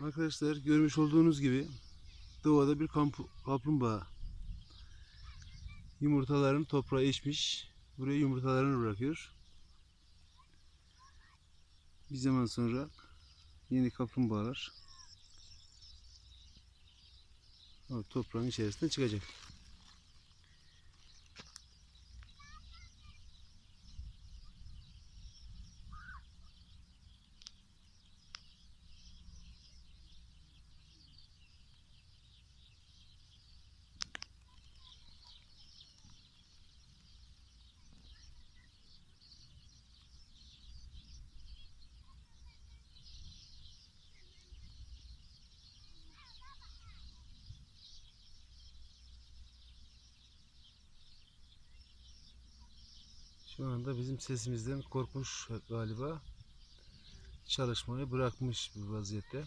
Arkadaşlar görmüş olduğunuz gibi doğada bir kamp kaplumbağa yumurtalarını toprağa içmiş. Buraya yumurtalarını bırakıyor. Bir zaman sonra yeni kaplumbağalar toprağın içerisinde çıkacak. Şu anda bizim sesimizden korkmuş galiba. Çalışmayı bırakmış bir vaziyette.